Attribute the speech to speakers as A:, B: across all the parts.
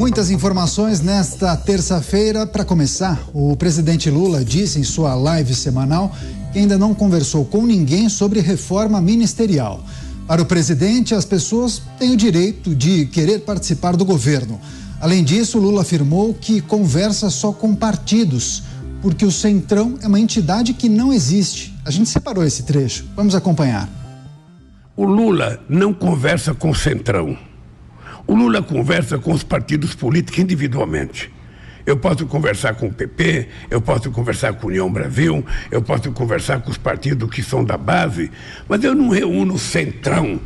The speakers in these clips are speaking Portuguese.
A: Muitas informações nesta terça-feira. Para começar, o presidente Lula disse em sua live semanal que ainda não conversou com ninguém sobre reforma ministerial. Para o presidente, as pessoas têm o direito de querer participar do governo. Além disso, Lula afirmou que conversa só com partidos, porque o Centrão é uma entidade que não existe. A gente separou esse trecho. Vamos acompanhar.
B: O Lula não conversa com o Centrão o Lula conversa com os partidos políticos individualmente. Eu posso conversar com o PP, eu posso conversar com a União Brasil, eu posso conversar com os partidos que são da base, mas eu não reúno o centrão.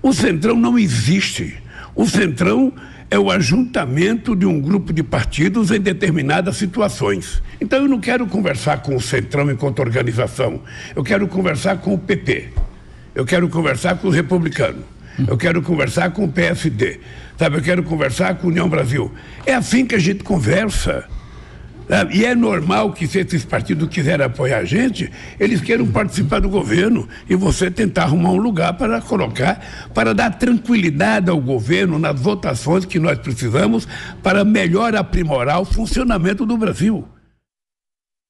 B: O centrão não existe. O centrão é o ajuntamento de um grupo de partidos em determinadas situações. Então eu não quero conversar com o centrão enquanto organização. Eu quero conversar com o PP. Eu quero conversar com o republicano eu quero conversar com o PSD, sabe? Eu quero conversar com a União Brasil. É assim que a gente conversa. Ah, e é normal que se esses partidos quiserem apoiar a gente, eles queiram participar do governo e você tentar arrumar um lugar para colocar, para dar tranquilidade ao governo nas votações que nós precisamos para melhor aprimorar o funcionamento do Brasil.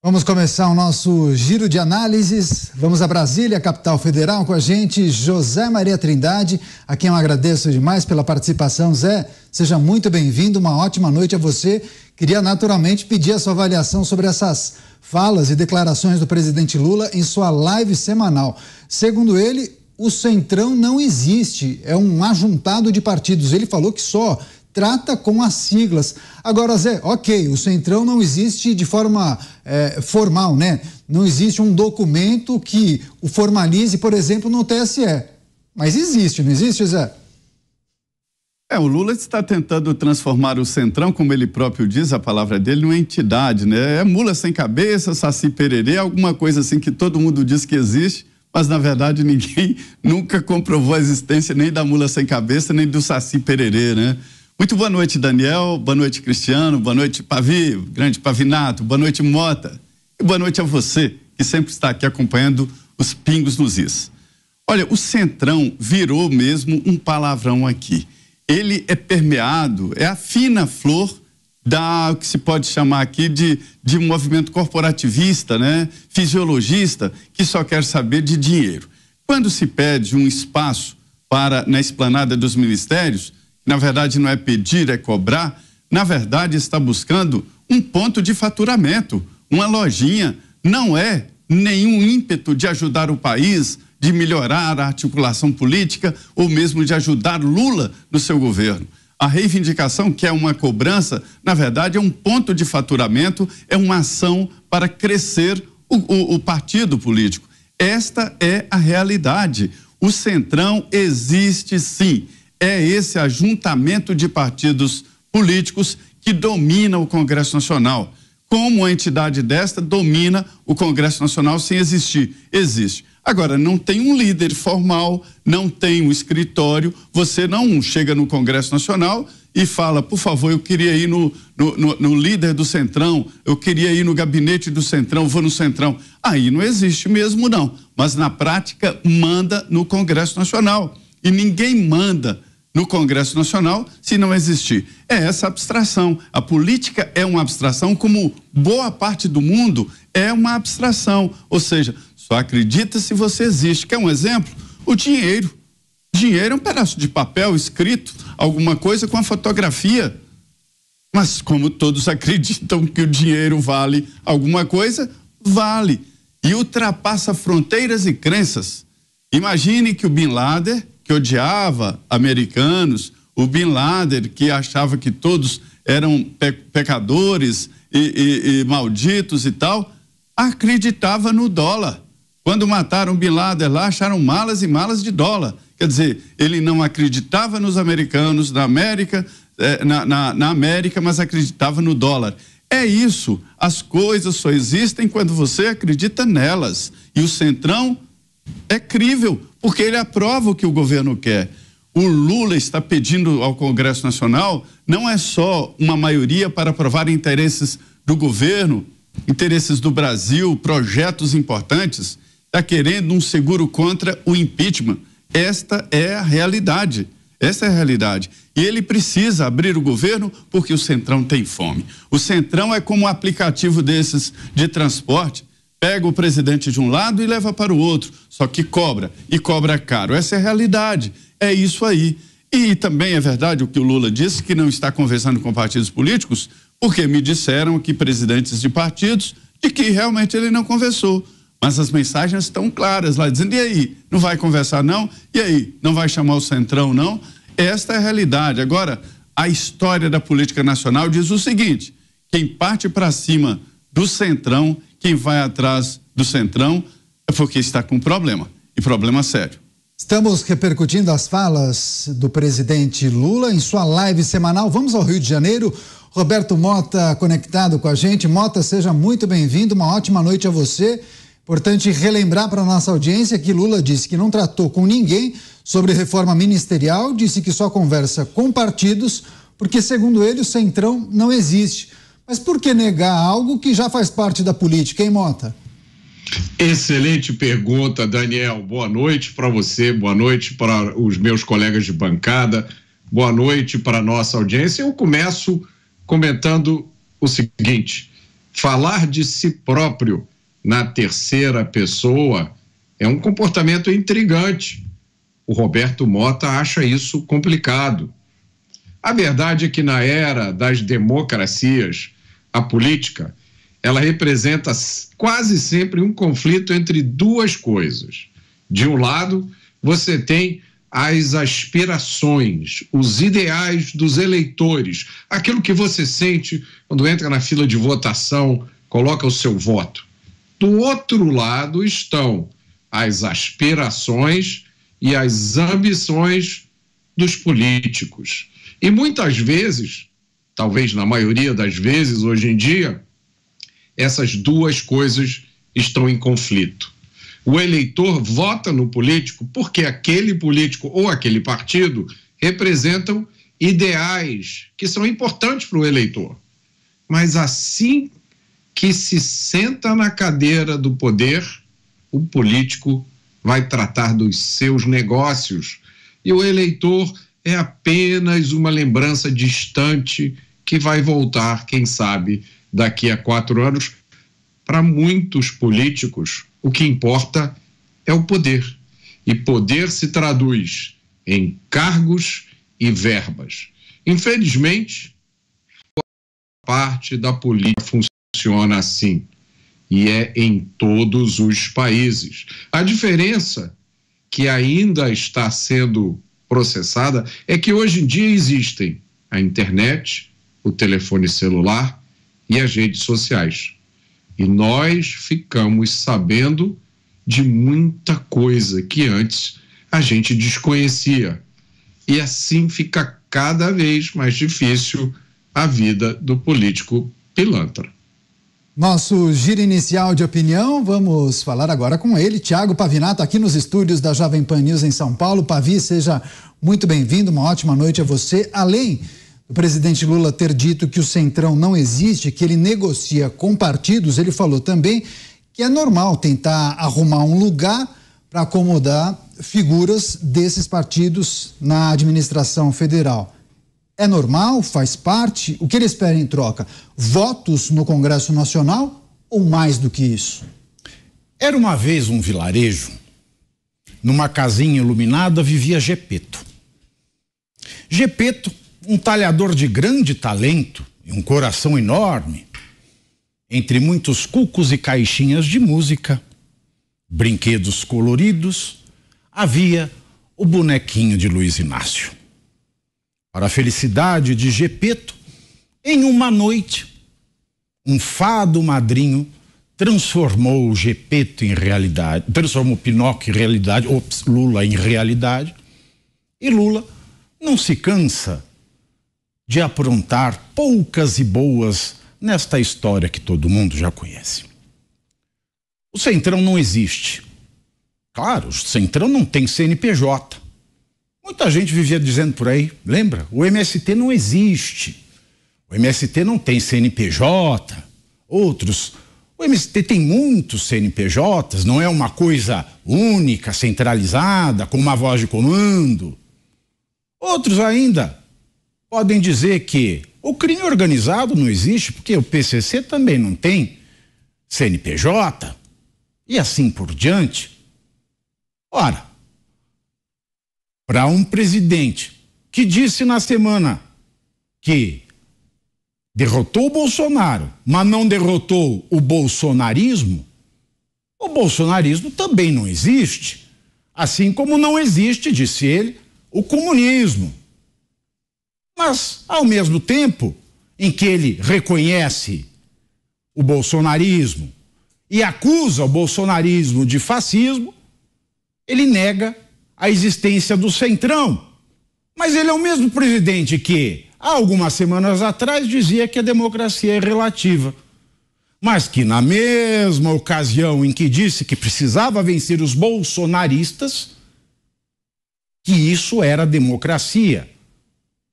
A: Vamos começar o nosso giro de análises. Vamos a Brasília, capital federal, com a gente José Maria Trindade, a quem eu agradeço demais pela participação. Zé, seja muito bem-vindo, uma ótima noite a você. Queria naturalmente pedir a sua avaliação sobre essas falas e declarações do presidente Lula em sua live semanal. Segundo ele, o Centrão não existe, é um ajuntado de partidos. Ele falou que só trata com as siglas. Agora, Zé, ok, o Centrão não existe de forma é, formal, né? Não existe um documento que o formalize, por exemplo, no TSE. Mas existe, não existe, Zé?
C: É, o Lula está tentando transformar o Centrão, como ele próprio diz, a palavra dele, numa entidade, né? É mula sem cabeça, saci pererê, alguma coisa assim que todo mundo diz que existe, mas na verdade ninguém nunca comprovou a existência nem da mula sem cabeça, nem do saci pererê, né? Muito boa noite, Daniel. Boa noite, Cristiano. Boa noite, Pavi, grande Pavinato. Boa noite, Mota. E boa noite a você que sempre está aqui acompanhando os pingos nos is. Olha, o Centrão virou mesmo um palavrão aqui. Ele é permeado, é a fina flor da o que se pode chamar aqui de, de um movimento corporativista, né? Fisiologista que só quer saber de dinheiro. Quando se pede um espaço para na esplanada dos ministérios, na verdade não é pedir, é cobrar, na verdade está buscando um ponto de faturamento, uma lojinha. Não é nenhum ímpeto de ajudar o país, de melhorar a articulação política ou mesmo de ajudar Lula no seu governo. A reivindicação, que é uma cobrança, na verdade é um ponto de faturamento, é uma ação para crescer o, o, o partido político. Esta é a realidade. O Centrão existe sim é esse ajuntamento de partidos políticos que domina o Congresso Nacional. Como uma entidade desta domina o Congresso Nacional sem existir? Existe. Agora, não tem um líder formal, não tem um escritório, você não chega no Congresso Nacional e fala, por favor, eu queria ir no, no, no, no líder do Centrão, eu queria ir no gabinete do Centrão, vou no Centrão. Aí não existe mesmo, não. Mas na prática, manda no Congresso Nacional. E ninguém manda no Congresso Nacional se não existir. É essa abstração. A política é uma abstração, como boa parte do mundo é uma abstração. Ou seja, só acredita se você existe. Quer um exemplo? O dinheiro. Dinheiro é um pedaço de papel escrito, alguma coisa com a fotografia. Mas como todos acreditam que o dinheiro vale alguma coisa, vale. E ultrapassa fronteiras e crenças. Imagine que o Bin Laden que odiava americanos, o Bin Laden, que achava que todos eram pe pecadores e, e, e malditos e tal, acreditava no dólar. Quando mataram Bin Laden lá, acharam malas e malas de dólar. Quer dizer, ele não acreditava nos americanos, na América, eh, na, na, na, América, mas acreditava no dólar. É isso. As coisas só existem quando você acredita nelas. E o Centrão é crível, porque ele aprova o que o governo quer. O Lula está pedindo ao Congresso Nacional não é só uma maioria para aprovar interesses do governo, interesses do Brasil, projetos importantes, está querendo um seguro contra o impeachment. Esta é a realidade. Essa é a realidade. E ele precisa abrir o governo porque o Centrão tem fome. O Centrão é como um aplicativo desses de transporte Pega o presidente de um lado e leva para o outro, só que cobra, e cobra caro. Essa é a realidade, é isso aí. E também é verdade o que o Lula disse, que não está conversando com partidos políticos, porque me disseram que presidentes de partidos, de que realmente ele não conversou. Mas as mensagens estão claras lá, dizendo: e aí? Não vai conversar, não? E aí? Não vai chamar o centrão, não? Esta é a realidade. Agora, a história da política nacional diz o seguinte: quem parte para cima do centrão, quem vai atrás do Centrão é porque está com problema, e problema sério.
A: Estamos repercutindo as falas do presidente Lula em sua live semanal. Vamos ao Rio de Janeiro. Roberto Mota conectado com a gente. Mota, seja muito bem-vindo. Uma ótima noite a você. Importante relembrar para a nossa audiência que Lula disse que não tratou com ninguém sobre reforma ministerial, disse que só conversa com partidos, porque, segundo ele, o Centrão não existe. Mas por que negar algo que já faz parte da política, hein, Mota?
D: Excelente pergunta, Daniel. Boa noite para você, boa noite para os meus colegas de bancada, boa noite para a nossa audiência. Eu começo comentando o seguinte: falar de si próprio na terceira pessoa é um comportamento intrigante. O Roberto Mota acha isso complicado. A verdade é que na era das democracias, a política, ela representa quase sempre um conflito entre duas coisas. De um lado, você tem as aspirações, os ideais dos eleitores, aquilo que você sente quando entra na fila de votação, coloca o seu voto. Do outro lado estão as aspirações e as ambições dos políticos. E muitas vezes talvez na maioria das vezes hoje em dia, essas duas coisas estão em conflito. O eleitor vota no político porque aquele político ou aquele partido representam ideais que são importantes para o eleitor. Mas assim que se senta na cadeira do poder, o político vai tratar dos seus negócios e o eleitor é apenas uma lembrança distante que vai voltar, quem sabe, daqui a quatro anos. Para muitos políticos, o que importa é o poder. E poder se traduz em cargos e verbas. Infelizmente, parte da política funciona assim. E é em todos os países. A diferença que ainda está sendo processada, é que hoje em dia existem a internet, o telefone celular e as redes sociais. E nós ficamos sabendo de muita coisa que antes a gente desconhecia. E assim fica cada vez mais difícil a vida do político pilantra.
A: Nosso giro inicial de opinião, vamos falar agora com ele, Tiago Pavinato, aqui nos estúdios da Jovem Pan News em São Paulo. Pavi, seja muito bem-vindo, uma ótima noite a você. Além do presidente Lula ter dito que o Centrão não existe, que ele negocia com partidos, ele falou também que é normal tentar arrumar um lugar para acomodar figuras desses partidos na administração federal. É normal? Faz parte? O que ele espera em troca? Votos no Congresso Nacional ou mais do que isso?
E: Era uma vez um vilarejo. Numa casinha iluminada vivia Gepeto. Gepeto, um talhador de grande talento e um coração enorme, entre muitos cucos e caixinhas de música, brinquedos coloridos, havia o bonequinho de Luiz Inácio para a felicidade de Gepeto, em uma noite, um fado madrinho transformou o Gepeto em realidade, transformou Pinóquio em realidade, ops, Lula em realidade, e Lula não se cansa de aprontar poucas e boas nesta história que todo mundo já conhece. O Centrão não existe. Claro, o Centrão não tem CNPJ. Muita gente vivia dizendo por aí, lembra? O MST não existe. O MST não tem CNPJ. Outros. O MST tem muitos CNPJs, não é uma coisa única, centralizada, com uma voz de comando. Outros ainda podem dizer que o crime organizado não existe porque o PCC também não tem CNPJ e assim por diante. Ora, para um presidente que disse na semana que derrotou o Bolsonaro, mas não derrotou o bolsonarismo, o bolsonarismo também não existe. Assim como não existe, disse ele, o comunismo. Mas, ao mesmo tempo em que ele reconhece o bolsonarismo e acusa o bolsonarismo de fascismo, ele nega a existência do Centrão. Mas ele é o mesmo presidente que, há algumas semanas atrás, dizia que a democracia é relativa. Mas que, na mesma ocasião em que disse que precisava vencer os bolsonaristas, que isso era democracia.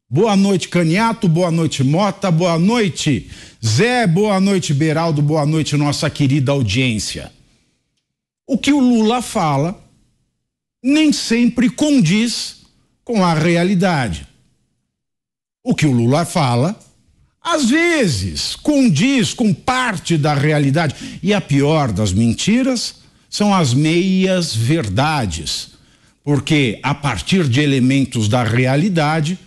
E: Boa noite, Caniato. Boa noite, Mota. Boa noite, Zé. Boa noite, Beraldo. Boa noite, nossa querida audiência. O que o Lula fala nem sempre condiz com a realidade. O que o Lula fala, às vezes, condiz com parte da realidade. E a pior das mentiras são as meias verdades, porque a partir de elementos da realidade,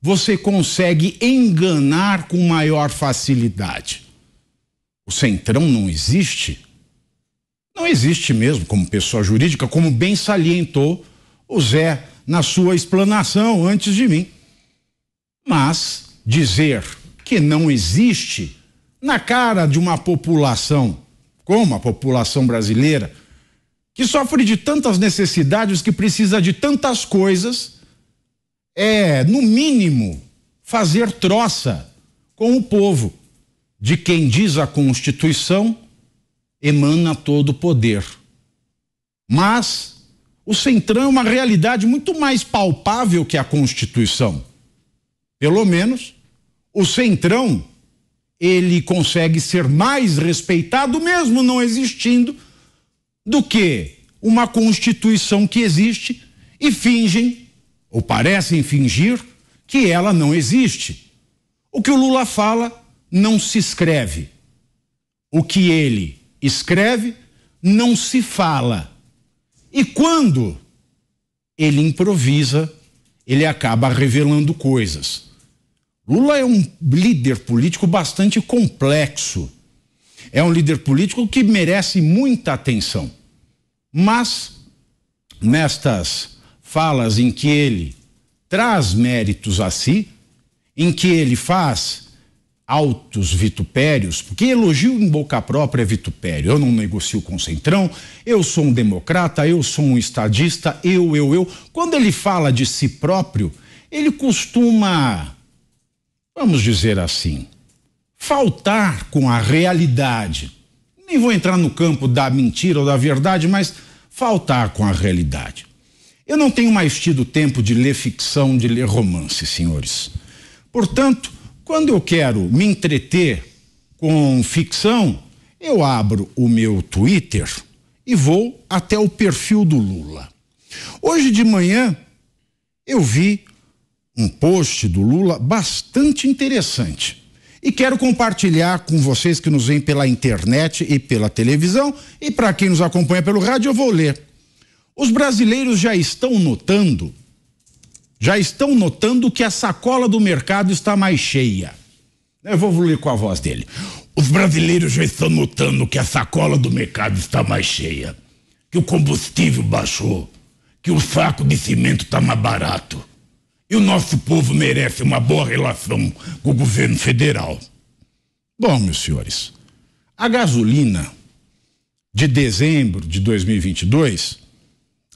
E: você consegue enganar com maior facilidade. O centrão não existe não existe mesmo como pessoa jurídica, como bem salientou o Zé na sua explanação antes de mim. Mas dizer que não existe na cara de uma população como a população brasileira, que sofre de tantas necessidades, que precisa de tantas coisas, é, no mínimo, fazer troça com o povo de quem diz a Constituição emana todo o poder. Mas o Centrão é uma realidade muito mais palpável que a Constituição. Pelo menos, o Centrão, ele consegue ser mais respeitado, mesmo não existindo, do que uma Constituição que existe e fingem, ou parecem fingir, que ela não existe. O que o Lula fala não se escreve. O que ele escreve, não se fala. E quando ele improvisa, ele acaba revelando coisas. Lula é um líder político bastante complexo. É um líder político que merece muita atenção. Mas, nestas falas em que ele traz méritos a si, em que ele faz altos vitupérios, porque elogio em boca própria é vitupério. Eu não negocio com o Centrão, eu sou um democrata, eu sou um estadista, eu, eu, eu. Quando ele fala de si próprio, ele costuma, vamos dizer assim, faltar com a realidade. Nem vou entrar no campo da mentira ou da verdade, mas faltar com a realidade. Eu não tenho mais tido tempo de ler ficção, de ler romance, senhores. Portanto, quando eu quero me entreter com ficção, eu abro o meu Twitter e vou até o perfil do Lula. Hoje de manhã eu vi um post do Lula bastante interessante. E quero compartilhar com vocês que nos veem pela internet e pela televisão, e para quem nos acompanha pelo rádio, eu vou ler. Os brasileiros já estão notando já estão notando que a sacola do mercado está mais cheia.
B: Eu vou ler com a voz dele. Os brasileiros já estão notando que a sacola do mercado está mais cheia, que o combustível baixou, que o saco de cimento está mais barato. E o nosso povo merece uma boa relação com o governo federal. Bom, meus senhores, a gasolina
E: de dezembro de 2022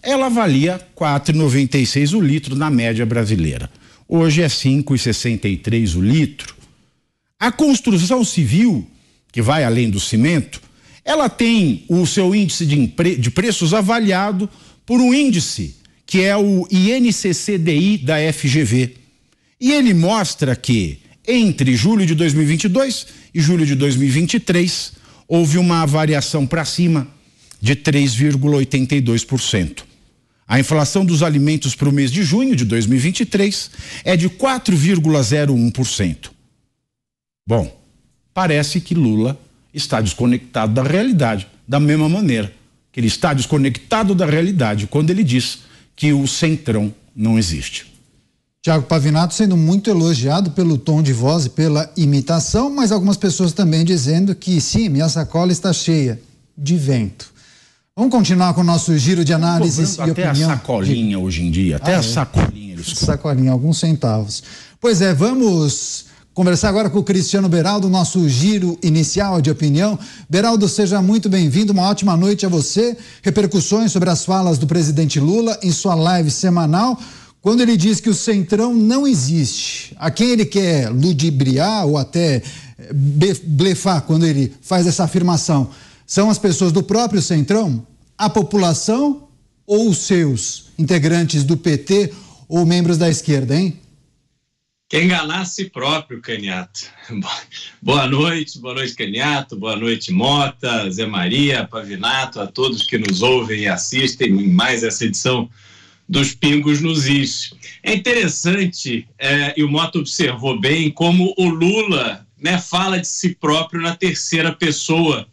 E: ela valia 4,96 o litro na média brasileira. Hoje é 5,63 o litro. A construção civil, que vai além do cimento, ela tem o seu índice de, de preços avaliado por um índice que é o INCCDI da FGV. E ele mostra que entre julho de 2022 e julho de 2023 houve uma variação para cima de 3,82%. A inflação dos alimentos para o mês de junho de 2023 é de 4,01%. Bom, parece que Lula está desconectado da realidade, da mesma maneira que ele está desconectado da realidade quando ele diz que o centrão não existe.
A: Tiago Pavinato sendo muito elogiado pelo tom de voz e pela imitação, mas algumas pessoas também dizendo que sim, minha sacola está cheia de vento. Vamos continuar com o nosso giro de tá análises e até opinião. Até a sacolinha hoje em dia, até ah, a é? sacolinha. Desculpa. Sacolinha, alguns centavos. Pois é, vamos conversar agora com o Cristiano Beraldo, nosso giro inicial de opinião. Beraldo, seja muito bem-vindo, uma ótima noite a você. Repercussões sobre as falas do presidente Lula em sua live semanal, quando ele diz que o Centrão não existe. A quem ele quer ludibriar ou até eh, blefar quando ele faz essa afirmação? São as pessoas do próprio Centrão, a população ou os seus integrantes do PT ou membros da esquerda, hein?
F: Que enganar a si próprio, Caniato. Boa noite, boa noite, Caniato, boa noite, Mota, Zé Maria, Pavinato, a todos que nos ouvem e assistem em mais essa edição dos Pingos nos Is. É interessante, é, e o Mota observou bem, como o Lula né, fala de si próprio na terceira pessoa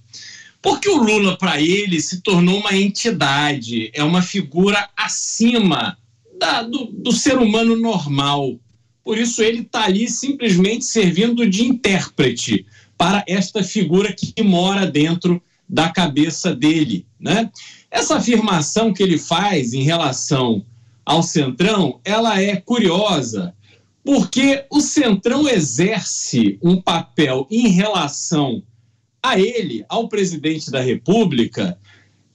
F: porque o Lula, para ele, se tornou uma entidade, é uma figura acima da, do, do ser humano normal. Por isso, ele está ali simplesmente servindo de intérprete para esta figura que mora dentro da cabeça dele. Né? Essa afirmação que ele faz em relação ao Centrão, ela é curiosa, porque o Centrão exerce um papel em relação a ele, ao presidente da República,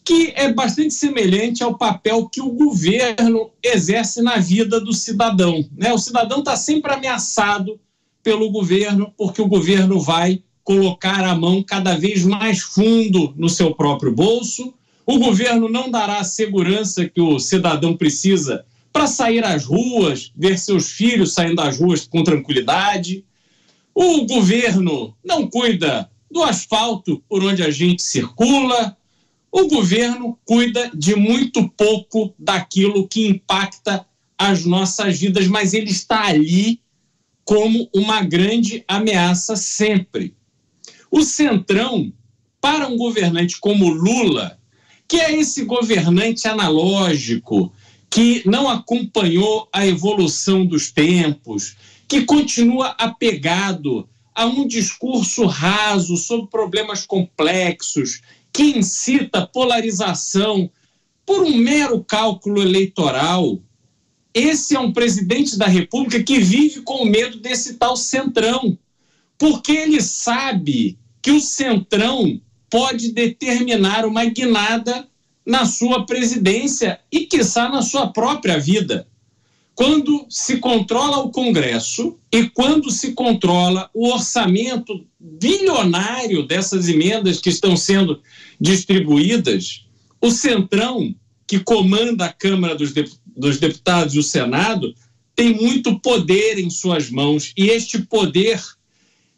F: que é bastante semelhante ao papel que o governo exerce na vida do cidadão. Né? O cidadão está sempre ameaçado pelo governo, porque o governo vai colocar a mão cada vez mais fundo no seu próprio bolso. O governo não dará a segurança que o cidadão precisa para sair às ruas, ver seus filhos saindo às ruas com tranquilidade. O governo não cuida do asfalto por onde a gente circula. O governo cuida de muito pouco daquilo que impacta as nossas vidas, mas ele está ali como uma grande ameaça sempre. O Centrão, para um governante como Lula, que é esse governante analógico, que não acompanhou a evolução dos tempos, que continua apegado a um discurso raso sobre problemas complexos, que incita polarização por um mero cálculo eleitoral. Esse é um presidente da República que vive com medo desse tal centrão, porque ele sabe que o centrão pode determinar uma guinada na sua presidência e, quiçá, na sua própria vida quando se controla o Congresso e quando se controla o orçamento bilionário dessas emendas que estão sendo distribuídas, o Centrão, que comanda a Câmara dos, Dep dos Deputados e o Senado, tem muito poder em suas mãos e este poder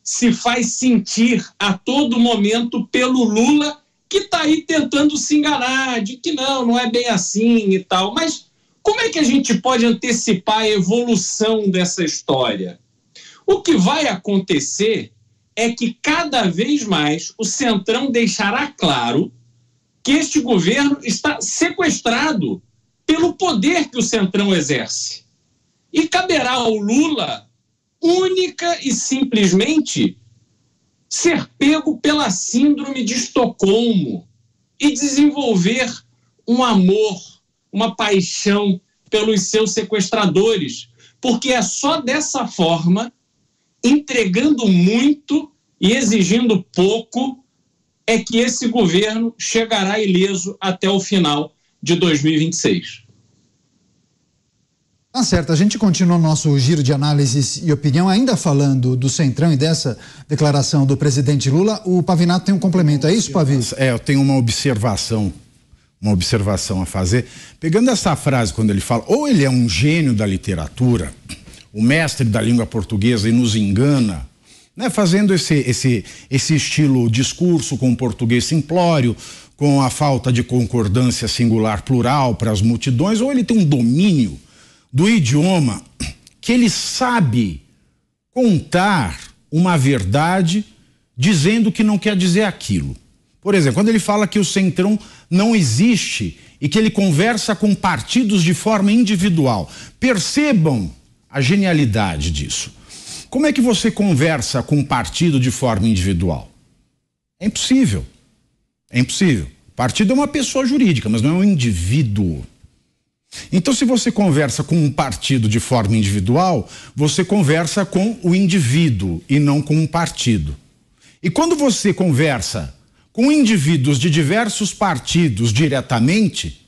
F: se faz sentir a todo momento pelo Lula, que está aí tentando se enganar de que não, não é bem assim e tal, mas como é que a gente pode antecipar a evolução dessa história? O que vai acontecer é que cada vez mais o Centrão deixará claro que este governo está sequestrado pelo poder que o Centrão exerce. E caberá ao Lula, única e simplesmente, ser pego pela Síndrome de Estocolmo e desenvolver um amor uma paixão pelos seus sequestradores, porque é só dessa forma, entregando muito e exigindo pouco, é que esse governo chegará ileso até o final de 2026.
A: Tá certo, a gente continua nosso giro de análises e opinião, ainda falando do Centrão e dessa declaração do presidente Lula. O Pavinato tem um complemento, é isso, Pavi? É, eu tenho uma
E: observação uma observação a fazer. Pegando essa frase quando ele fala, ou ele é um gênio da literatura, o mestre da língua portuguesa e nos engana, né, fazendo esse, esse, esse estilo discurso com o português simplório, com a falta de concordância singular plural para as multidões, ou ele tem um domínio do idioma que ele sabe contar uma verdade dizendo que não quer dizer aquilo. Por exemplo, quando ele fala que o Centrão não existe e que ele conversa com partidos de forma individual. Percebam a genialidade disso. Como é que você conversa com um partido de forma individual? É impossível. É impossível. O partido é uma pessoa jurídica, mas não é um indivíduo. Então, se você conversa com um partido de forma individual, você conversa com o indivíduo e não com um partido. E quando você conversa com indivíduos de diversos partidos diretamente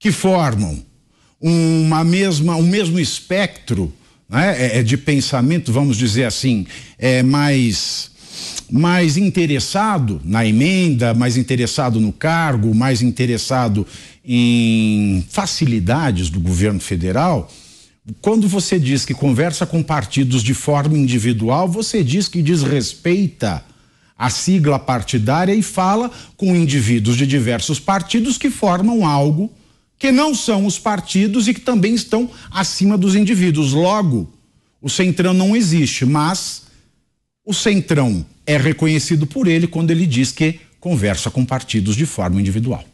E: que formam uma mesma, um mesmo espectro né, é, é, de pensamento, vamos dizer assim, é mais mais interessado na emenda, mais interessado no cargo, mais interessado em facilidades do governo federal, quando você diz que conversa com partidos de forma individual, você diz que desrespeita a sigla partidária e fala com indivíduos de diversos partidos que formam algo que não são os partidos e que também estão acima dos indivíduos. Logo, o Centrão não existe, mas o Centrão é reconhecido por ele quando ele diz que conversa com partidos de forma individual.